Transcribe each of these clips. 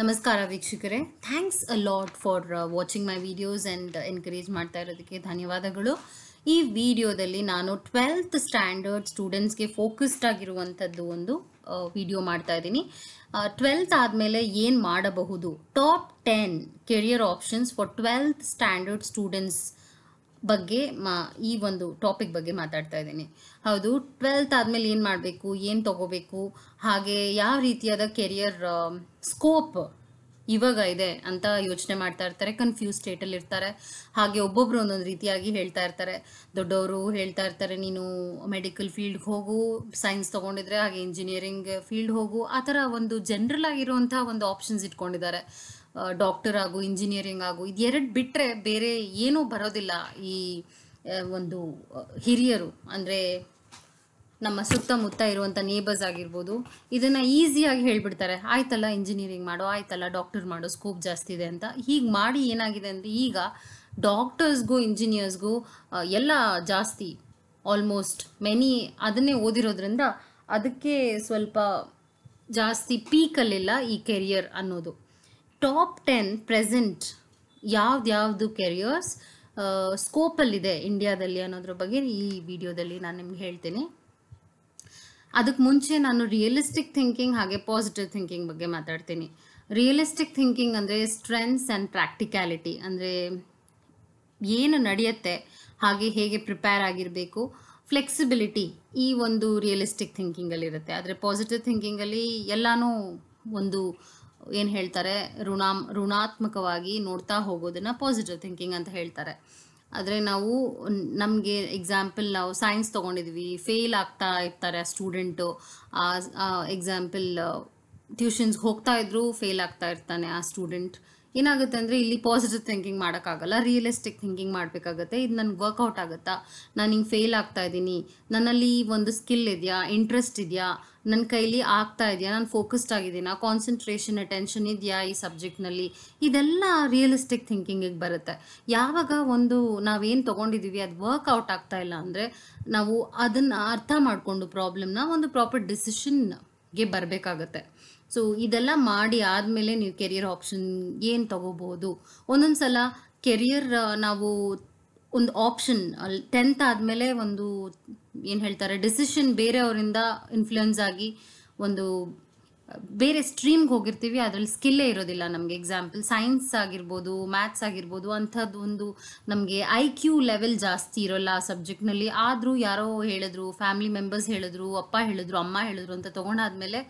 ನಮಸ್ಕಾರ ವೀಕ್ಷಕರೇ thanks a lot for watching my videos and encourage ಮಾಡ್ತಾ ಇರೋದಕ್ಕೆ ಧನ್ಯವಾದಗಳು ಈ ವಿಡಿಯೋದಲ್ಲಿ ನಾನು ಟ್ವೆಲ್ತ್ ಸ್ಟ್ಯಾಂಡರ್ಡ್ ಸ್ಟೂಡೆಂಟ್ಸ್ಗೆ ಫೋಕಸ್ಡ್ ಆಗಿರುವಂಥದ್ದು ಒಂದು ವಿಡಿಯೋ uh, ಮಾಡ್ತಾ ಇದ್ದೀನಿ ಟ್ವೆಲ್ತ್ ಆದಮೇಲೆ ಏನು ಮಾಡಬಹುದು top ten career options for twelfth standard students ಬಗ್ಗೆ ಮಾ ಈ ಒಂದು ಟಾಪಿಕ್ ಬಗ್ಗೆ ಮಾತಾಡ್ತಾ ಇದ್ದೀನಿ ಹೌದು ಟ್ವೆಲ್ತ್ ಆದಮೇಲೆ ಏನು ಮಾಡಬೇಕು ಏನು ತಗೋಬೇಕು ಹಾಗೆ ಯಾವ ರೀತಿಯಾದ ಕೆರಿಯರ್ ಸ್ಕೋಪ್ ಇವಾಗ ಇದೆ ಅಂತ ಯೋಚನೆ ಮಾಡ್ತಾ ಇರ್ತಾರೆ ಕನ್ಫ್ಯೂಸ್ ಸ್ಟೇಟಲ್ಲಿ ಇರ್ತಾರೆ ಹಾಗೆ ಒಬ್ಬೊಬ್ರು ಒಂದೊಂದು ರೀತಿಯಾಗಿ ಹೇಳ್ತಾ ಇರ್ತಾರೆ ದೊಡ್ಡವರು ಹೇಳ್ತಾ ಇರ್ತಾರೆ ನೀನು ಮೆಡಿಕಲ್ ಫೀಲ್ಡ್ಗೆ ಹೋಗು ಸೈನ್ಸ್ ತೊಗೊಂಡಿದ್ರೆ ಹಾಗೆ ಇಂಜಿನಿಯರಿಂಗ್ ಫೀಲ್ಡ್ ಹೋಗು ಆ ಥರ ಒಂದು ಜನರಲ್ ಆಗಿರುವಂಥ ಒಂದು ಆಪ್ಷನ್ಸ್ ಇಟ್ಕೊಂಡಿದ್ದಾರೆ ಡಾಕ್ಟರ್ ಆಗು ಇಂಜಿನಿಯರಿಂಗ್ ಆಗು ಇದೆರಡು ಬಿಟ್ಟರೆ ಬೇರೆ ಏನೂ ಬರೋದಿಲ್ಲ ಈ ಒಂದು ಹಿರಿಯರು ಅಂದರೆ ನಮ್ಮ ಸುತ್ತಮುತ್ತ ಇರುವಂಥ ನೇಬರ್ಸ್ ಆಗಿರ್ಬೋದು ಇದನ್ನು ಈಸಿಯಾಗಿ ಹೇಳ್ಬಿಡ್ತಾರೆ ಆಯ್ತಲ್ಲ ಇಂಜಿನಿಯರಿಂಗ್ ಮಾಡೋ ಆಯ್ತಲ್ಲ ಡಾಕ್ಟರ್ ಮಾಡೋ ಸ್ಕೋಪ್ ಜಾಸ್ತಿ ಇದೆ ಅಂತ ಹೀಗೆ ಮಾಡಿ ಏನಾಗಿದೆ ಅಂದರೆ ಈಗ ಡಾಕ್ಟರ್ಸ್ಗೂ ಇಂಜಿನಿಯರ್ಸ್ಗೂ ಎಲ್ಲ ಜಾಸ್ತಿ ಆಲ್ಮೋಸ್ಟ್ ಮೆನಿ ಅದನ್ನೇ ಓದಿರೋದ್ರಿಂದ ಅದಕ್ಕೆ ಸ್ವಲ್ಪ ಜಾಸ್ತಿ ಪೀಕಲ್ಲಿಲ್ಲ ಈ ಕೆರಿಯರ್ ಅನ್ನೋದು ಟಾಪ್ ಟೆನ್ ಪ್ರೆಸೆಂಟ್ ಯಾವ್ದು ಕೆರಿಯರ್ಸ್ ಸ್ಕೋಪಲ್ಲಿದೆ ಇಂಡಿಯಾದಲ್ಲಿ ಅನ್ನೋದ್ರ ಬಗ್ಗೆ ಈ ವಿಡಿಯೋದಲ್ಲಿ ನಾನು ನಿಮ್ಗೆ ಹೇಳ್ತೀನಿ ಅದಕ್ಕೆ ಮುಂಚೆ ನಾನು ರಿಯಲಿಸ್ಟಿಕ್ ಥಿಂಕಿಂಗ್ ಹಾಗೆ ಪಾಸಿಟಿವ್ ಥಿಂಕಿಂಗ್ ಬಗ್ಗೆ ಮಾತಾಡ್ತೀನಿ ರಿಯಲಿಸ್ಟಿಕ್ ಥಿಂಕಿಂಗ್ ಅಂದರೆ ಸ್ಟ್ರೆಂತ್ಸ್ ಆ್ಯಂಡ್ ಪ್ರಾಕ್ಟಿಕ್ಯಾಲಿಟಿ ಅಂದರೆ ಏನು ನಡೆಯುತ್ತೆ ಹಾಗೆ ಹೇಗೆ ಪ್ರಿಪೇರ್ ಆಗಿರಬೇಕು ಫ್ಲೆಕ್ಸಿಬಿಲಿಟಿ ಈ ಒಂದು ರಿಯಲಿಸ್ಟಿಕ್ ಥಿಂಕಿಂಗಲ್ಲಿರುತ್ತೆ ಆದರೆ ಪಾಸಿಟಿವ್ ಥಿಂಕಿಂಗಲ್ಲಿ ಎಲ್ಲನೂ ಒಂದು ಏನು ಹೇಳ್ತಾರೆ ಋಣಾ ಋಣಾತ್ಮಕವಾಗಿ ನೋಡ್ತಾ ಹೋಗೋದನ್ನು ಪಾಸಿಟಿವ್ ಥಿಂಕಿಂಗ್ ಅಂತ ಹೇಳ್ತಾರೆ ಆದರೆ ನಾವು ನಮಗೆ ಎಕ್ಸಾಂಪಲ್ ನಾವು ಸೈನ್ಸ್ ತಗೊಂಡಿದ್ವಿ ಫೇಲ್ ಆಗ್ತಾ ಇರ್ತಾರೆ ಆ ಸ್ಟೂಡೆಂಟು ಎಕ್ಸಾಂಪಲ್ ಟ್ಯೂಷನ್ಸ್ ಹೋಗ್ತಾ ಇದ್ರು ಫೇಲ್ ಆಗ್ತಾ ಇರ್ತಾನೆ ಆ ಸ್ಟೂಡೆಂಟ್ ಏನಾಗುತ್ತೆ ಅಂದರೆ ಇಲ್ಲಿ ಪಾಸಿಟಿವ್ ಥಿಂಕಿಂಗ್ ಮಾಡೋಕ್ಕಾಗಲ್ಲ ರಿಯಲಿಸ್ಟಿಕ್ ಥಿಂಕಿಂಗ್ ಮಾಡಬೇಕಾಗತ್ತೆ ಇದು ನನಗೆ ವರ್ಕೌಟ್ ಆಗುತ್ತಾ ನಾನು ಹಿಂಗೆ ಫೇಲ್ ಆಗ್ತಾ ಇದ್ದೀನಿ ನನ್ನಲ್ಲಿ ಒಂದು ಸ್ಕಿಲ್ ಇದೆಯಾ ಇಂಟ್ರೆಸ್ಟ್ ಇದೆಯಾ ನನ್ನ ಕೈಲಿ ಆಗ್ತಾ ಇದೆಯಾ ನಾನು ಫೋಕಸ್ಡ್ ಆಗಿದ್ದೀನಾ ಕಾನ್ಸಂಟ್ರೇಷನ್ ಅಟೆನ್ಷನ್ ಇದೆಯಾ ಈ ಸಬ್ಜೆಕ್ಟ್ನಲ್ಲಿ ಇದೆಲ್ಲ ರಿಯಲಿಸ್ಟಿಕ್ ಥಿಂಕಿಂಗಿಗೆ ಬರುತ್ತೆ ಯಾವಾಗ ಒಂದು ನಾವೇನು ತೊಗೊಂಡಿದ್ದೀವಿ ಅದು ವರ್ಕೌಟ್ ಆಗ್ತಾ ಇಲ್ಲ ಅಂದರೆ ನಾವು ಅದನ್ನು ಅರ್ಥ ಮಾಡಿಕೊಂಡು ಪ್ರಾಬ್ಲಮ್ನ ಒಂದು ಪ್ರಾಪರ್ ಡಿಸಿಷನ್ ಗೆ ಬರಬೇಕಾಗತ್ತೆ ಸೊ ಇದೆಲ್ಲ ಮಾಡಿ ಆದಮೇಲೆ ನೀವು ಕೆರಿಯರ್ ಆಪ್ಷನ್ ಏನು ತಗೋಬೋದು ಒಂದೊಂದು ಸಲ ಕೆರಿಯರ್ ನಾವು ಒಂದು ಆಪ್ಷನ್ ಅಲ್ಲಿ ಟೆಂತ್ ಆದಮೇಲೆ ಒಂದು ಏನು ಹೇಳ್ತಾರೆ ಡಿಸಿಷನ್ ಬೇರೆಯವರಿಂದ ಇನ್ಫ್ಲೂಯೆನ್ಸ್ ಆಗಿ ಒಂದು ಬೇರೆ ಸ್ಟ್ರೀಮ್ಗೆ ಹೋಗಿರ್ತೀವಿ ಅದರಲ್ಲಿ ಸ್ಕಿಲ್ಲೇ ಇರೋದಿಲ್ಲ ನಮಗೆ ಎಕ್ಸಾಂಪಲ್ ಸೈನ್ಸ್ ಆಗಿರ್ಬೋದು ಮ್ಯಾಥ್ಸ್ ಆಗಿರ್ಬೋದು ಅಂಥದ್ದು ಒಂದು ನಮಗೆ ಐ ಕ್ಯೂ ಲೆವೆಲ್ ಜಾಸ್ತಿ ಇರೋಲ್ಲ ಆ ಸಬ್ಜೆಕ್ಟ್ನಲ್ಲಿ ಆದರೂ ಯಾರೋ ಹೇಳಿದ್ರು ಫ್ಯಾಮಿಲಿ ಮೆಂಬರ್ಸ್ ಹೇಳಿದ್ರು ಅಪ್ಪ ಹೇಳಿದ್ರು ಅಮ್ಮ ಹೇಳಿದ್ರು ಅಂತ ತೊಗೊಂಡಾದ್ಮೇಲೆ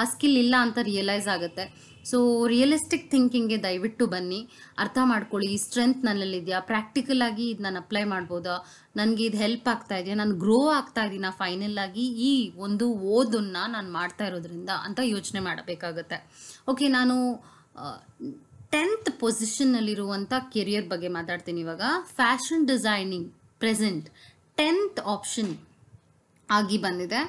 ಆ ಸ್ಕಿಲ್ ಇಲ್ಲ ಅಂತ ರಿಯಲೈಸ್ ಆಗುತ್ತೆ ಸೊ ರಿಯಲಿಸ್ಟಿಕ್ ಥಿಂಕಿಂಗ್ಗೆ ದಯವಿಟ್ಟು ಬನ್ನಿ ಅರ್ಥ ಮಾಡ್ಕೊಳ್ಳಿ ಈ ಸ್ಟ್ರೆಂತ್ ನನ್ನಲ್ಲಿದೆಯಾ ಪ್ರಾಕ್ಟಿಕಲ್ ಆಗಿ ಇದು ನಾನು ಅಪ್ಲೈ ಮಾಡ್ಬೋದಾ ನನಗೆ ಇದು ಹೆಲ್ಪ್ ಆಗ್ತಾ ಇದೆಯಾ ನಾನು ಗ್ರೋ ಆಗ್ತಾ ಇದ್ದೀನ ಫೈನಲ್ ಆಗಿ ಈ ಒಂದು ಓದನ್ನು ನಾನು ಮಾಡ್ತಾ ಇರೋದ್ರಿಂದ ಅಂತ ಯೋಚನೆ ಮಾಡಬೇಕಾಗತ್ತೆ ಓಕೆ ನಾನು ಟೆಂತ್ ಪೊಸಿಷನ್ನಲ್ಲಿರುವಂಥ ಕೆರಿಯರ್ ಬಗ್ಗೆ ಮಾತಾಡ್ತೀನಿ ಇವಾಗ fashion designing present tenth option ಆಗಿ ಬಂದಿದೆ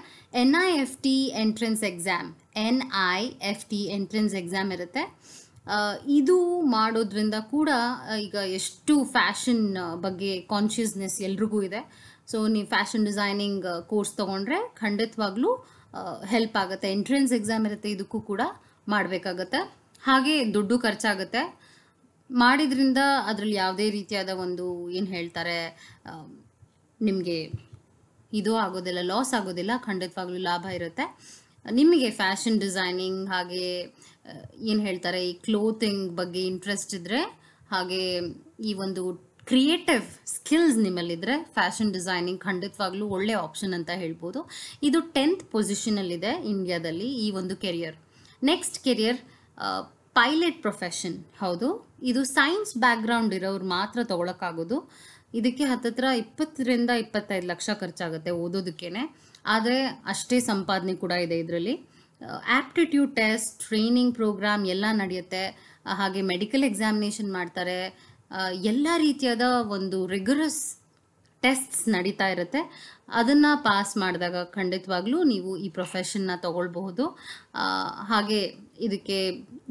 N I F T entrance exam N I F T entrance exam ಇರುತ್ತೆ ಇದು ಮಾಡೋದ್ರಿಂದ ಕೂಡ ಈಗ ಎಷ್ಟು ಫ್ಯಾಷನ್ ಬಗ್ಗೆ ಕಾನ್ಷಿಯಸ್ನೆಸ್ ಎಲ್ರಿಗೂ ಇದೆ ಸೊ ನೀವು ಫ್ಯಾಷನ್ ಡಿಸೈನಿಂಗ್ ಕೋರ್ಸ್ ತೊಗೊಂಡ್ರೆ ಖಂಡಿತವಾಗ್ಲೂ ಹೆಲ್ಪ್ ಆಗುತ್ತೆ ಎಂಟ್ರೆನ್ಸ್ ಎಕ್ಸಾಮ್ ಇರುತ್ತೆ ಇದಕ್ಕೂ ಕೂಡ ಮಾಡಬೇಕಾಗತ್ತೆ ಹಾಗೆ ದುಡ್ಡು ಖರ್ಚಾಗುತ್ತೆ ಮಾಡಿದ್ರಿಂದ ಅದರಲ್ಲಿ ಯಾವುದೇ ರೀತಿಯಾದ ಒಂದು ಏನು ಹೇಳ್ತಾರೆ ನಿಮಗೆ ಇದು ಆಗೋದಿಲ್ಲ ಲಾಸ್ ಆಗೋದಿಲ್ಲ ಖಂಡಿತವಾಗ್ಲೂ ಲಾಭ ಇರುತ್ತೆ ನಿಮಗೆ ಫ್ಯಾಷನ್ ಡಿಸೈನಿಂಗ್ ಹಾಗೆ ಏನು ಹೇಳ್ತಾರೆ ಈ ಕ್ಲೋತಿಂಗ್ ಬಗ್ಗೆ ಇಂಟ್ರೆಸ್ಟ್ ಇದ್ದರೆ ಹಾಗೆ ಈ ಒಂದು ಕ್ರಿಯೇಟಿವ್ ಸ್ಕಿಲ್ಸ್ ನಿಮ್ಮಲ್ಲಿದ್ದರೆ ಫ್ಯಾಷನ್ ಡಿಸೈನಿಂಗ್ ಖಂಡಿತವಾಗ್ಲೂ ಒಳ್ಳೆ ಆಪ್ಷನ್ ಅಂತ ಹೇಳ್ಬೋದು ಇದು ಟೆಂತ್ ಪೊಸಿಷನಲ್ಲಿದೆ ಇಂಡಿಯಾದಲ್ಲಿ ಈ ಒಂದು career next career pilot profession ಹೌದು ಇದು ಸೈನ್ಸ್ ಬ್ಯಾಕ್ಗ್ರೌಂಡ್ ಇರೋರು ಮಾತ್ರ ತೊಗೊಳಕ್ಕಾಗೋದು ಇದಕ್ಕೆ ಹತ್ತತ್ರ ಇಪ್ಪತ್ತರಿಂದ ಇಪ್ಪತ್ತೈದು ಲಕ್ಷ ಖರ್ಚಾಗುತ್ತೆ ಓದೋದಕ್ಕೇನೆ ಆದರೆ ಅಷ್ಟೇ ಸಂಪಾದನೆ ಕೂಡ ಇದೆ ಇದರಲ್ಲಿ ಆ್ಯಪ್ಟಿಟ್ಯೂಡ್ ಟೆಸ್ಟ್ ಟ್ರೈನಿಂಗ್ ಪ್ರೋಗ್ರಾಮ್ ಎಲ್ಲ ನಡೆಯುತ್ತೆ ಹಾಗೆ ಮೆಡಿಕಲ್ ಎಕ್ಸಾಮಿನೇಷನ್ ಮಾಡ್ತಾರೆ ಎಲ್ಲ ರೀತಿಯಾದ ಒಂದು ರಿಗರಸ್ ಟೆಸ್ಟ್ಸ್ ನಡೀತಾ ಇರುತ್ತೆ ಅದನ್ನು ಪಾಸ್ ಮಾಡಿದಾಗ ಖಂಡಿತವಾಗ್ಲೂ ನೀವು ಈ ಪ್ರೊಫೆಷನ್ನ ತಗೊಳ್ಬಹುದು ಹಾಗೆ ಇದಕ್ಕೆ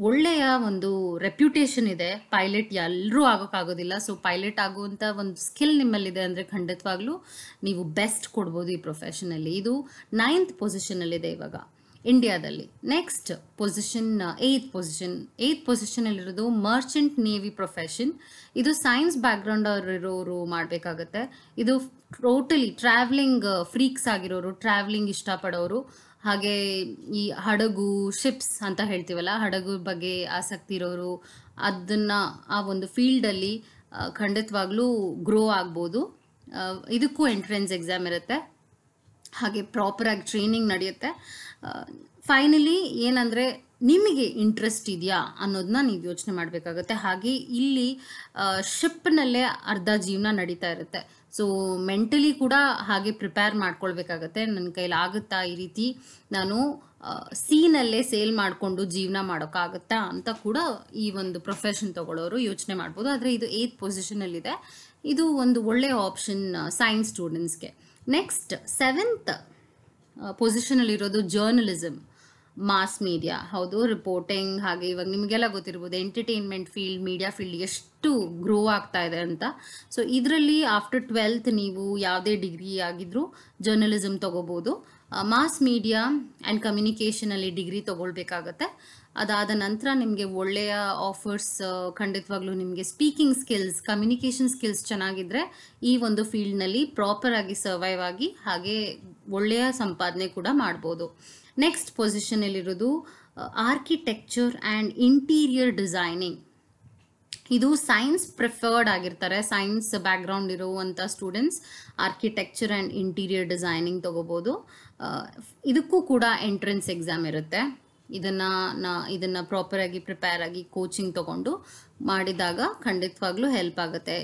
ಒಳ್ಳೆಯ ಒಂದು ರೆಪ್ಯುಟೇಷನ್ ಇದೆ ಪೈಲಟ್ ಎಲ್ಲರೂ ಆಗೋಕ್ಕಾಗೋದಿಲ್ಲ ಸೊ ಪೈಲಟ್ ಆಗುವಂಥ ಒಂದು ಸ್ಕಿಲ್ ನಿಮ್ಮಲ್ಲಿದೆ ಅಂದರೆ ಖಂಡಿತವಾಗ್ಲೂ ನೀವು ಬೆಸ್ಟ್ ಕೊಡ್ಬೋದು ಈ ಪ್ರೊಫೆಷನಲ್ಲಿ ಇದು ನೈನ್ತ್ ಪೊಸಿಷನಲ್ಲಿದೆ ಇವಾಗ ಇಂಡಿಯಾದಲ್ಲಿ next position eighth position eighth ಪೊಸಿಷನಲ್ಲಿರೋದು ಮರ್ಚೆಂಟ್ ನೇವಿ ಪ್ರೊಫೆಷನ್ ಇದು ಸೈನ್ಸ್ ಬ್ಯಾಕ್ಗ್ರೌಂಡ್ ಇರೋರು ಮಾಡಬೇಕಾಗತ್ತೆ ಇದು ಟೋಟಲಿ ಟ್ರಾವೆಲಿಂಗ್ ಫ್ರೀಕ್ಸ್ ಆಗಿರೋರು ಟ್ರಾವೆಲಿಂಗ್ ಇಷ್ಟಪಡೋರು ಹಾಗೆ ಈ ಹಡಗು ಶಿಪ್ಸ್ ಅಂತ ಹೇಳ್ತೀವಲ್ಲ ಹಡಗು ಬಗ್ಗೆ ಆಸಕ್ತಿ ಇರೋರು ಅದನ್ನು ಆ ಒಂದು ಫೀಲ್ಡಲ್ಲಿ uh, ಖಂಡಿತವಾಗ್ಲೂ ಗ್ರೋ ಆಗ್ಬೋದು uh, ಇದಕ್ಕೂ ಎಂಟ್ರೆನ್ಸ್ ಎಕ್ಸಾಮ್ ಇರುತ್ತೆ ಹಾಗೆ ಪ್ರಾಪರಾಗಿ ಟ್ರೈನಿಂಗ್ ನಡೆಯುತ್ತೆ ಫೈನಲಿ ಏನಂದರೆ ನಿಮಗೆ ಇಂಟ್ರೆಸ್ಟ್ ಇದೆಯಾ ಅನ್ನೋದನ್ನ ನೀವು ಯೋಚನೆ ಮಾಡಬೇಕಾಗುತ್ತೆ ಹಾಗೆ ಇಲ್ಲಿ ಶಿಪ್ನಲ್ಲೇ ಅರ್ಧ ಜೀವನ ನಡೀತಾ ಇರುತ್ತೆ ಸೊ ಮೆಂಟಲಿ ಕೂಡ ಹಾಗೆ ಪ್ರಿಪೇರ್ ಮಾಡ್ಕೊಳ್ಬೇಕಾಗತ್ತೆ ನನ್ನ ಕೈಲಿ ಆಗುತ್ತಾ ಈ ರೀತಿ ನಾನು ಸೀನಲ್ಲೇ ಸೇಲ್ ಮಾಡಿಕೊಂಡು ಜೀವನ ಮಾಡೋಕ್ಕಾಗತ್ತಾ ಅಂತ ಕೂಡ ಈ ಒಂದು ಪ್ರೊಫೆಷನ್ ತಗೊಳ್ಳೋರು ಯೋಚನೆ ಮಾಡ್ಬೋದು ಆದರೆ ಇದು ಏತ್ ಪೊಸಿಷನಲ್ಲಿದೆ ಇದು ಒಂದು ಒಳ್ಳೆಯ ಆಪ್ಷನ್ ಸೈನ್ಸ್ ಸ್ಟೂಡೆಂಟ್ಸ್ಗೆ ನೆಕ್ಸ್ಟ್ ಸೆವೆಂತ್ ಪೊಸಿಷನಲ್ಲಿರೋದು ಜರ್ನಲಿಸಮ್ ಮಾಸ್ ಮೀಡಿಯಾ ಹೌದು ರಿಪೋರ್ಟಿಂಗ್ ಹಾಗೆ ಇವಾಗ ನಿಮಗೆಲ್ಲ ಗೊತ್ತಿರ್ಬೋದು ಎಂಟರ್ಟೈನ್ಮೆಂಟ್ ಫೀಲ್ಡ್ ಮೀಡಿಯಾ ಫೀಲ್ಡ್ ಎಷ್ಟು ಗ್ರೋ ಆಗ್ತಾ ಇದೆ ಅಂತ ಸೊ ಇದರಲ್ಲಿ ಆಫ್ಟರ್ ಟ್ವೆಲ್ತ್ ನೀವು ಯಾವುದೇ ಡಿಗ್ರಿ ಆಗಿದ್ರೂ ಜರ್ನಲಿಸಮ್ ತೊಗೋಬೋದು ಮಾಸ್ ಮೀಡಿಯಾ ಆ್ಯಂಡ್ ಕಮ್ಯುನಿಕೇಷನಲ್ಲಿ ಡಿಗ್ರಿ ತೊಗೊಳ್ಬೇಕಾಗತ್ತೆ ಅದಾದ ನಂತರ ನಿಮಗೆ ಒಳ್ಳೆಯ ಆಫರ್ಸ್ ಖಂಡಿತವಾಗ್ಲೂ ನಿಮಗೆ ಸ್ಪೀಕಿಂಗ್ ಸ್ಕಿಲ್ಸ್ ಕಮ್ಯುನಿಕೇಷನ್ ಸ್ಕಿಲ್ಸ್ ಚೆನ್ನಾಗಿದ್ದರೆ ಈ ಒಂದು ಫೀಲ್ಡ್ನಲ್ಲಿ ಪ್ರಾಪರಾಗಿ ಸರ್ವೈವ್ ಆಗಿ ಹಾಗೆ ಒಳ್ಳೆಯ ಸಂಪಾದನೆ ಕೂಡ ಮಾಡ್ಬೋದು ನೆಕ್ಸ್ಟ್ ಪೊಸಿಷನಲ್ಲಿರೋದು ಆರ್ಕಿಟೆಕ್ಚರ್ ಆ್ಯಂಡ್ ಇಂಟೀರಿಯರ್ ಡಿಸೈನಿಂಗ್ ಇದು ಸೈನ್ಸ್ ಪ್ರಿಫರ್ಡ್ ಆಗಿರ್ತಾರೆ ಸೈನ್ಸ್ ಬ್ಯಾಕ್ಗ್ರೌಂಡ್ ಇರುವಂಥ students architecture and interior designing ತೊಗೋಬೋದು ಇದಕ್ಕೂ ಕೂಡ ಎಂಟ್ರೆನ್ಸ್ ಎಕ್ಸಾಮ್ ಇರುತ್ತೆ ಇದನ್ನು ನಾ ಇದನ್ನು ಪ್ರಾಪರಾಗಿ ಪ್ರಿಪೇರ್ ಆಗಿ ಕೋಚಿಂಗ್ ತಗೊಂಡು ಮಾಡಿದಾಗ ಖಂಡಿತವಾಗ್ಲೂ ಹೆಲ್ಪ್ ಆಗುತ್ತೆ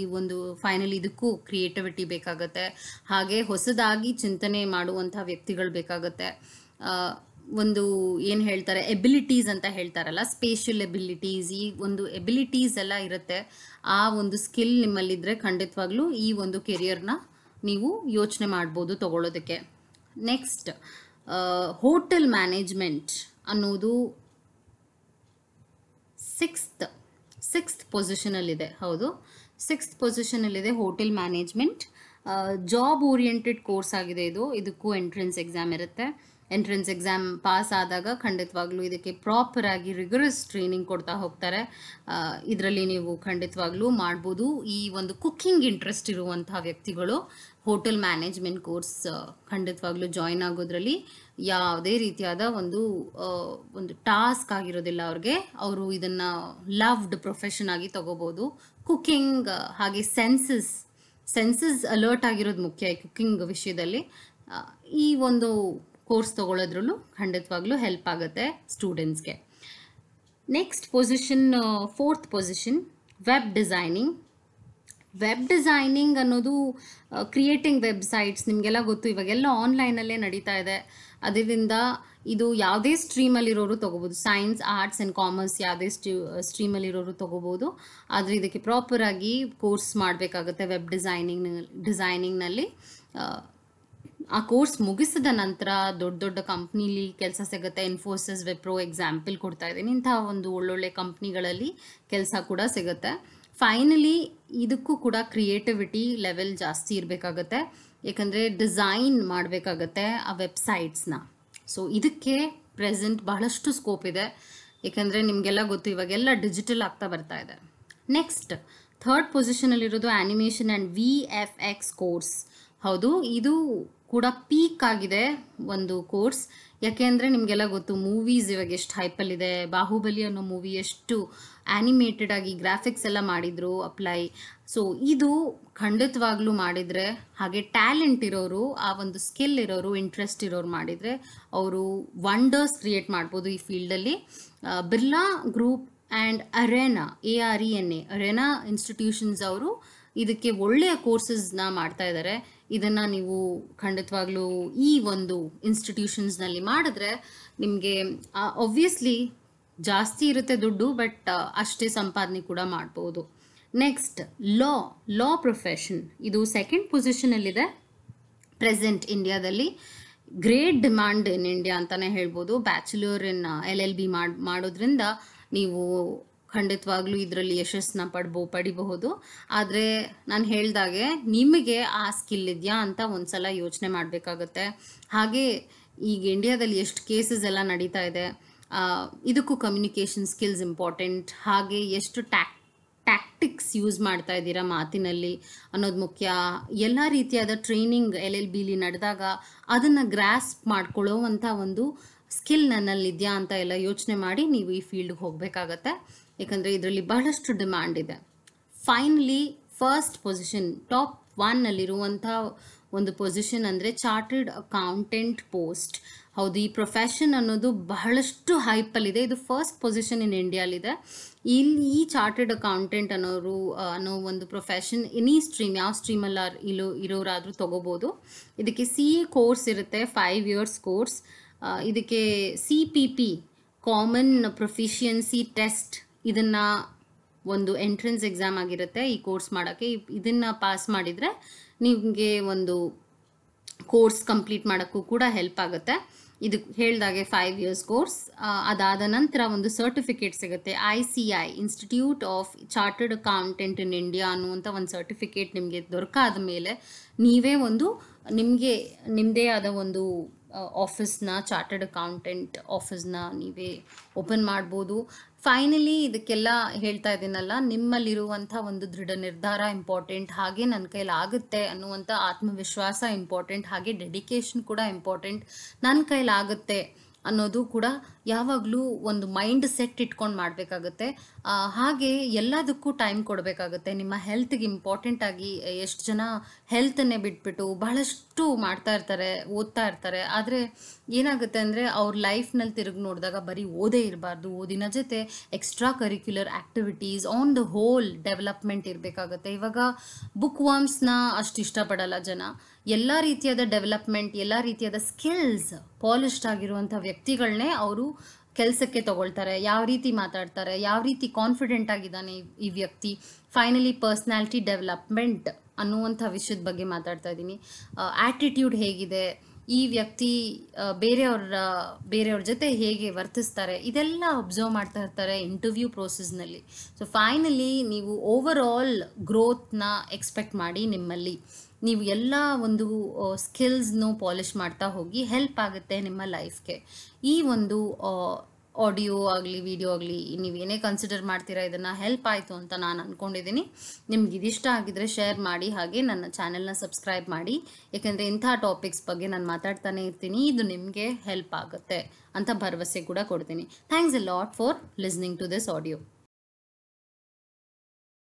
ಈ ಒಂದು ಫೈನಲ್ ಇದಕ್ಕೂ ಕ್ರಿಯೇಟಿವಿಟಿ ಬೇಕಾಗುತ್ತೆ ಹಾಗೆ ಹೊಸದಾಗಿ ಚಿಂತನೆ ಮಾಡುವಂಥ ವ್ಯಕ್ತಿಗಳು ಬೇಕಾಗುತ್ತೆ ಒಂದು ಏನು ಹೇಳ್ತಾರೆ ಎಬಿಲಿಟೀಸ್ ಅಂತ ಹೇಳ್ತಾರಲ್ಲ ಸ್ಪೇಷಲ್ ಎಬಿಲಿಟೀಸ್ ಈ ಒಂದು ಎಬಿಲಿಟೀಸ್ ಎಲ್ಲ ಇರುತ್ತೆ ಆ ಒಂದು ಸ್ಕಿಲ್ ನಿಮ್ಮಲ್ಲಿದ್ದರೆ ಖಂಡಿತವಾಗ್ಲೂ ಈ ಒಂದು ಕೆರಿಯರ್ನ ನೀವು ಯೋಚನೆ ಮಾಡ್ಬೋದು ತಗೊಳ್ಳೋದಕ್ಕೆ ನೆಕ್ಸ್ಟ್ ಹೋಟೆಲ್ ಮ್ಯಾನೇಜ್ಮೆಂಟ್ ಅನ್ನೋದು ಸಿಕ್ಸ್ತ್ ಸಿಕ್ಸ್ತ್ ಪೊಸಿಷನಲ್ಲಿದೆ ಹೌದು ಸಿಕ್ಸ್ತ್ ಪೊಸಿಷನಲ್ಲಿದೆ hotel management job oriented course ಆಗಿದೆ ಇದು ಇದಕ್ಕೂ ಎಂಟ್ರೆನ್ಸ್ ಎಕ್ಸಾಮ್ ಇರುತ್ತೆ ಎಂಟ್ರೆನ್ಸ್ ಎಕ್ಸಾಮ್ ಪಾಸ್ ಆದಾಗ ಖಂಡಿತವಾಗ್ಲೂ ಇದಕ್ಕೆ ಪ್ರಾಪರಾಗಿ ರಿಗರಸ್ ಟ್ರೈನಿಂಗ್ ಕೊಡ್ತಾ ಹೋಗ್ತಾರೆ ಇದರಲ್ಲಿ ನೀವು ಖಂಡಿತವಾಗ್ಲೂ ಮಾಡ್ಬೋದು ಈ ಒಂದು ಕುಕ್ಕಿಂಗ್ ಇಂಟ್ರೆಸ್ಟ್ ಇರುವಂತಹ ವ್ಯಕ್ತಿಗಳು ಹೋಟೆಲ್ ಮ್ಯಾನೇಜ್ಮೆಂಟ್ ಕೋರ್ಸ್ ಖಂಡಿತವಾಗ್ಲೂ ಜಾಯಿನ್ ಆಗೋದ್ರಲ್ಲಿ ಯಾವುದೇ ರೀತಿಯಾದ ಒಂದು ಒಂದು ಟಾಸ್ಕ್ ಆಗಿರೋದಿಲ್ಲ ಅವ್ರಿಗೆ ಅವರು ಇದನ್ನು ಲವ್ಡ್ ಪ್ರೊಫೆಷನ್ ಆಗಿ ತಗೋಬೋದು ಕುಕ್ಕಿಂಗ್ ಹಾಗೆ ಸೆನ್ಸಸ್ ಸೆನ್ಸಸ್ ಅಲರ್ಟ್ ಆಗಿರೋದು ಮುಖ್ಯ ಕುಕ್ಕಿಂಗ್ ವಿಷಯದಲ್ಲಿ ಈ ಒಂದು ಕೋರ್ಸ್ ತೊಗೊಳ್ಳೋದ್ರಲ್ಲೂ ಖಂಡಿತವಾಗ್ಲೂ ಹೆಲ್ಪ್ ಆಗುತ್ತೆ ಸ್ಟೂಡೆಂಟ್ಸ್ಗೆ next position fourth position web designing web designing ಅನ್ನೋದು ಕ್ರಿಯೇಟಿಂಗ್ ವೆಬ್ಸೈಟ್ಸ್ ನಿಮಗೆಲ್ಲ ಗೊತ್ತು ಇವಾಗೆಲ್ಲ ಆನ್ಲೈನಲ್ಲೇ ನಡೀತಾ ಇದೆ ಅದರಿಂದ ಇದು ಯಾವುದೇ ಸ್ಟ್ರೀಮಲ್ಲಿರೋರು ತೊಗೋಬೋದು ಸೈನ್ಸ್ ಆರ್ಟ್ಸ್ ಆ್ಯಂಡ್ ಕಾಮರ್ಸ್ ಯಾವುದೇ ಸ್ಟ್ರೀ ಸ್ಟ್ರೀಮಲ್ಲಿರೋರು ತೊಗೋಬೋದು ಆದರೆ ಇದಕ್ಕೆ ಪ್ರಾಪರಾಗಿ ಕೋರ್ಸ್ ಮಾಡಬೇಕಾಗುತ್ತೆ ವೆಬ್ ಡಿಸೈನಿಂಗ್ ಡಿಸೈನಿಂಗ್ನಲ್ಲಿ ಆ ಕೋರ್ಸ್ ಮುಗಿಸಿದ ನಂತರ ದೊಡ್ಡ ದೊಡ್ಡ ಕಂಪ್ನಿಲಿ ಕೆಲಸ ಸಿಗುತ್ತೆ ಇನ್ಫೋಸಿಸ್ ವೆಪ್ರೋ ಎಕ್ಸಾಂಪಲ್ ಕೊಡ್ತಾ ಇದ್ದೀನಿ ಇಂತಹ ಒಂದು ಒಳ್ಳೊಳ್ಳೆ ಕಂಪ್ನಿಗಳಲ್ಲಿ ಕೆಲಸ ಕೂಡ ಸಿಗುತ್ತೆ ಫೈನಲಿ ಇದಕ್ಕೂ ಕೂಡ ಕ್ರಿಯೇಟಿವಿಟಿ ಲೆವೆಲ್ ಜಾಸ್ತಿ ಇರಬೇಕಾಗತ್ತೆ ಯಾಕಂದರೆ ಡಿಸೈನ್ ಮಾಡಬೇಕಾಗತ್ತೆ ಆ ವೆಬ್ಸೈಟ್ಸ್ನ ಸೊ ಇದಕ್ಕೆ ಪ್ರೆಸೆಂಟ್ ಬಹಳಷ್ಟು ಸ್ಕೋಪ್ ಇದೆ ಏಕೆಂದರೆ ನಿಮಗೆಲ್ಲ ಗೊತ್ತು ಇವಾಗೆಲ್ಲ ಡಿಜಿಟಲ್ ಆಗ್ತಾ ಬರ್ತಾ ಇದೆ ನೆಕ್ಸ್ಟ್ ಥರ್ಡ್ ಪೊಸಿಷನಲ್ಲಿರೋದು animation and V F X course ಹೌದು ಇದು ಕೂಡ ಪೀಕ್ ಆಗಿದೆ ಒಂದು ಕೋರ್ಸ್ ಯಾಕೆ ಅಂದರೆ ನಿಮಗೆಲ್ಲ ಗೊತ್ತು ಮೂವೀಸ್ ಇವಾಗ ಎಷ್ಟು ಇದೆ ಬಾಹುಬಲಿ ಅನ್ನೋ ಮೂವಿ ಎಷ್ಟು ಆ್ಯನಿಮೇಟೆಡ್ ಆಗಿ ಗ್ರಾಫಿಕ್ಸ್ ಎಲ್ಲ ಮಾಡಿದರು ಅಪ್ಲೈ ಸೊ ಇದು ಖಂಡಿತವಾಗ್ಲೂ ಮಾಡಿದರೆ ಹಾಗೆ ಟ್ಯಾಲೆಂಟ್ ಇರೋರು ಆ ಒಂದು ಸ್ಕಿಲ್ ಇರೋರು ಇಂಟ್ರೆಸ್ಟ್ ಇರೋರು ಮಾಡಿದರೆ ಅವರು ವಂಡರ್ಸ್ ಕ್ರಿಯೇಟ್ ಮಾಡ್ಬೋದು ಈ ಫೀಲ್ಡಲ್ಲಿ Birla group and Arena A R E N A Arena institutions ಅವರು ಇದಕ್ಕೆ ಒಳ್ಳೆಯ ಕೋರ್ಸಸ್ನ ಮಾಡ್ತಾ ಇದ್ದಾರೆ ಇದನ್ನ ನೀವು ಖಂಡಿತವಾಗ್ಲೂ ಈ ಒಂದು ಇನ್ಸ್ಟಿಟ್ಯೂಷನ್ಸ್ನಲ್ಲಿ ಮಾಡಿದ್ರೆ ನಿಮಗೆ ಒಬ್ವಿಯಸ್ಲಿ ಜಾಸ್ತಿ ಇರುತ್ತೆ ದುಡ್ಡು ಬಟ್ ಅಷ್ಟೇ ಸಂಪಾದನೆ ಕೂಡ ಮಾಡ್ಬೋದು ನೆಕ್ಸ್ಟ್ ಲಾ ಲಾ ಪ್ರೊಫೆಷನ್ ಇದು ಸೆಕೆಂಡ್ ಪೊಸಿಷನಲ್ಲಿದೆ ಪ್ರೆಸೆಂಟ್ ಇಂಡಿಯಾದಲ್ಲಿ ಗ್ರೇಟ್ ಡಿಮ್ಯಾಂಡ್ ಇನ್ ಇಂಡಿಯಾ ಅಂತಲೇ ಹೇಳ್ಬೋದು bachelor in L L B ಮಾಡೋದ್ರಿಂದ ನೀವು ಖಂಡಿತವಾಗ್ಲೂ ಇದರಲ್ಲಿ ಯಶಸ್ಸನ್ನ ಪಡ್ಬೋ ಪಡಿಬಹುದು ಆದರೆ ನಾನು ಹೇಳ್ದಾಗೆ ನಿಮಗೆ ಆ ಸ್ಕಿಲ್ ಇದೆಯಾ ಅಂತ ಒಂದು ಸಲ ಯೋಚನೆ ಮಾಡಬೇಕಾಗತ್ತೆ ಹಾಗೆ ಈಗ ಇಂಡಿಯಾದಲ್ಲಿ ಎಷ್ಟು ಕೇಸಸ್ ಎಲ್ಲ ನಡೀತಾ ಇದೆ ಇದಕ್ಕೂ ಕಮ್ಯುನಿಕೇಷನ್ ಸ್ಕಿಲ್ಸ್ ಇಂಪಾರ್ಟೆಂಟ್ ಹಾಗೆ ಎಷ್ಟು ಟ್ಯಾಕ್ ಟ್ಯಾಕ್ಟಿಕ್ಸ್ ಯೂಸ್ ಮಾಡ್ತಾ ಇದ್ದೀರಾ ಮಾತಿನಲ್ಲಿ ಅನ್ನೋದು ಮುಖ್ಯ ಎಲ್ಲ ರೀತಿಯಾದ ಟ್ರೈನಿಂಗ್ ಎಲ್ ಎಲ್ ಬಿಲಿ ನಡೆದಾಗ ಅದನ್ನು ಗ್ರಾಸ್ಪ್ ಮಾಡ್ಕೊಳ್ಳೋವಂಥ ಒಂದು ಸ್ಕಿಲ್ ನನ್ನಲ್ಲಿದೆಯಾ ಅಂತ ಎಲ್ಲ ಯೋಚನೆ ಮಾಡಿ ನೀವು ಈ ಫೀಲ್ಡ್ಗೆ ಹೋಗಬೇಕಾಗತ್ತೆ ಏಕೆಂದರೆ ಇದರಲ್ಲಿ ಬಹಳಷ್ಟು ಡಿಮ್ಯಾಂಡ್ ಇದೆ ಫೈನಲಿ ಫಸ್ಟ್ ಪೊಸಿಷನ್ ಟಾಪ್ ಒನ್ನಲ್ಲಿರುವಂಥ ಒಂದು ಪೊಸಿಷನ್ ಅಂದರೆ ಚಾರ್ಟರ್ಡ್ ಅಕೌಂಟೆಂಟ್ ಪೋಸ್ಟ್ ಹೌದು ಈ ಪ್ರೊಫೆಷನ್ ಅನ್ನೋದು ಬಹಳಷ್ಟು ಹೈಪಲ್ಲಿದೆ ಇದು ಫಸ್ಟ್ ಪೊಸಿಷನ್ ಇನ್ ಇಂಡಿಯಾಲಿದೆ ಇಲ್ಲಿ ಈ ಚಾರ್ಟೆಡ್ ಅಕೌಂಟೆಂಟ್ ಅನ್ನೋರು ಅನ್ನೋ ಒಂದು ಪ್ರೊಫೆಷನ್ ಎನಿ ಸ್ಟ್ರೀಮ್ ಯಾವ ಸ್ಟ್ರೀಮಲ್ಲಿ ಇಲ್ಲೋ ಇರೋರಾದರೂ ತೊಗೋಬೋದು ಇದಕ್ಕೆ ಸಿ ಎ ಕೋರ್ಸ್ ಇರುತ್ತೆ ಫೈವ್ ಇಯರ್ಸ್ ಕೋರ್ಸ್ ಇದಕ್ಕೆ C P P common proficiency test ಇದನ್ನು ಒಂದು ಎಂಟ್ರೆನ್ಸ್ ಎಕ್ಸಾಮ್ ಆಗಿರುತ್ತೆ ಈ ಕೋರ್ಸ್ ಮಾಡೋಕ್ಕೆ ಇದನ್ನು ಪಾಸ್ ಮಾಡಿದರೆ ನಿಮಗೆ ಒಂದು ಕೋರ್ಸ್ ಕಂಪ್ಲೀಟ್ ಮಾಡೋಕ್ಕೂ ಕೂಡ ಹೆಲ್ಪ್ ಆಗುತ್ತೆ ಇದು ಹೇಳ್ದಾಗೆ ಫೈವ್ ಇಯರ್ಸ್ ಕೋರ್ಸ್ ಅದಾದ ನಂತರ ಒಂದು ಸರ್ಟಿಫಿಕೇಟ್ ಸಿಗುತ್ತೆ I C I institute of chartered accountant in India ಅನ್ನುವಂಥ ಒಂದು ಸರ್ಟಿಫಿಕೇಟ್ ನಿಮಗೆ ದೊರಕಾದ ಮೇಲೆ ನೀವೇ ಒಂದು ನಿಮಗೆ ನಿಮ್ಮದೇ ಆದ ಒಂದು ಆಫೀಸ್ನ ಚಾರ್ಟರ್ಡ್ ಅಕೌಂಟೆಂಟ್ ಆಫೀಸ್ನ ನೀವೇ ಓಪನ್ ಮಾಡ್ಬೋದು ಫೈನಲಿ ಇದಕ್ಕೆಲ್ಲ ಹೇಳ್ತಾ ಇದ್ದೀನಲ್ಲ ನಿಮ್ಮಲ್ಲಿರುವಂಥ ಒಂದು ದೃಢ ನಿರ್ಧಾರ ಇಂಪಾರ್ಟೆಂಟ್ ಹಾಗೆ ನನ್ನ ಕೈಲಿ ಆಗುತ್ತೆ ಅನ್ನುವಂಥ ಆತ್ಮವಿಶ್ವಾಸ ಇಂಪಾರ್ಟೆಂಟ್ ಹಾಗೆ ಡೆಡಿಕೇಶನ್ ಕೂಡ ಇಂಪಾರ್ಟೆಂಟ್ ನನ್ನ ಕೈಲಾಗುತ್ತೆ ಅನ್ನೋದು ಕೂಡ ಯಾವಾಗಲೂ ಒಂದು ಮೈಂಡ್ ಸೆಟ್ ಇಟ್ಕೊಂಡು ಮಾಡಬೇಕಾಗುತ್ತೆ ಹಾಗೆ ಎಲ್ಲದಕ್ಕೂ ಟೈಮ್ ಕೊಡಬೇಕಾಗುತ್ತೆ ನಿಮ್ಮ ಹೆಲ್ತ್ಗೆ ಇಂಪಾರ್ಟೆಂಟ್ ಆಗಿ ಎಷ್ಟು ಜನ ಹೆಲ್ತನ್ನೇ ಬಿಟ್ಬಿಟ್ಟು ಬಹಳಷ್ಟು ಮಾಡ್ತಾ ಇರ್ತಾರೆ ಓದ್ತಾ ಇರ್ತಾರೆ ಆದರೆ ಏನಾಗುತ್ತೆ ಅಂದರೆ ಅವ್ರ ಲೈಫ್ನಲ್ಲಿ ತಿರುಗಿ ನೋಡಿದಾಗ ಬರೀ ಓದೇ ಇರಬಾರ್ದು ಓದಿನ ಜೊತೆ extra curricular activities on the whole development ಇರಬೇಕಾಗುತ್ತೆ ಇವಾಗ ಬುಕ್ ವಾಮ್ಸ್ನ ಅಷ್ಟು ಇಷ್ಟಪಡಲ್ಲ ಜನ ಎಲ್ಲ ರೀತಿಯಾದ ಡೆವಲಪ್ಮೆಂಟ್ ಎಲ್ಲ ರೀತಿಯಾದ ಸ್ಕಿಲ್ಸ್ ಪಾಲಿಶ್ಡ್ ಆಗಿರುವಂಥ ವ್ಯಕ್ತಿಗಳನ್ನೇ ಅವರು ಕೆಲಸಕ್ಕೆ ತಗೊಳ್ತಾರೆ ಯಾವ ರೀತಿ ಮಾತಾಡ್ತಾರೆ ಯಾವ ರೀತಿ ಕಾನ್ಫಿಡೆಂಟ್ ಆಗಿದ್ದಾನೆ ಈ ವ್ಯಕ್ತಿ ಫೈನಲಿ ಪರ್ಸ್ನಾಲಿಟಿ ಡೆವಲಪ್ಮೆಂಟ್ ಅನ್ನುವಂಥ ವಿಷಯದ ಬಗ್ಗೆ ಮಾತಾಡ್ತಾ ಇದ್ದೀನಿ ಆ್ಯಟಿಟ್ಯೂಡ್ ಹೇಗಿದೆ ಈ ವ್ಯಕ್ತಿ ಬೇರೆಯವರ ಬೇರೆಯವ್ರ ಜೊತೆ ಹೇಗೆ ವರ್ತಿಸ್ತಾರೆ ಇದೆಲ್ಲ ಒಬ್ಸರ್ವ್ ಮಾಡ್ತಾ ಇರ್ತಾರೆ ಇಂಟರ್ವ್ಯೂ ಪ್ರೋಸೆಸ್ನಲ್ಲಿ ಸೊ ಫೈನಲಿ ನೀವು ಓವರ್ ಆಲ್ ಗ್ರೋತ್ನ ಎಕ್ಸ್ಪೆಕ್ಟ್ ಮಾಡಿ ನಿಮ್ಮಲ್ಲಿ ನೀವು ಎಲ್ಲ ಒಂದು ಸ್ಕಿಲ್ಸ್ನೂ ಪಾಲಿಷ್ ಮಾಡ್ತಾ ಹೋಗಿ ಹೆಲ್ಪ್ ಆಗುತ್ತೆ ನಿಮ್ಮ ಲೈಫ್ಗೆ ಈ ಒಂದು ಆಡಿಯೋ ಆಗಲಿ ವಿಡಿಯೋ ಆಗಲಿ ನೀವೇನೇ ಕನ್ಸಿಡರ್ ಮಾಡ್ತೀರಾ ಇದನ್ನು ಹೆಲ್ಪ್ ಆಯಿತು ಅಂತ ನಾನು ಅಂದ್ಕೊಂಡಿದ್ದೀನಿ ನಿಮ್ಗೆ ಇದಿಷ್ಟ ಆಗಿದ್ರೆ ಶೇರ್ ಮಾಡಿ ಹಾಗೆ ನನ್ನ ಚಾನೆಲ್ನ ಸಬ್ಸ್ಕ್ರೈಬ್ ಮಾಡಿ ಏಕೆಂದರೆ ಇಂಥ ಟಾಪಿಕ್ಸ್ ಬಗ್ಗೆ ನಾನು ಮಾತಾಡ್ತಾನೆ ಇರ್ತೀನಿ ಇದು ನಿಮಗೆ ಹೆಲ್ಪ್ ಆಗುತ್ತೆ ಅಂತ ಭರವಸೆ ಕೂಡ ಕೊಡ್ತೀನಿ thanks a lot for listening to this audio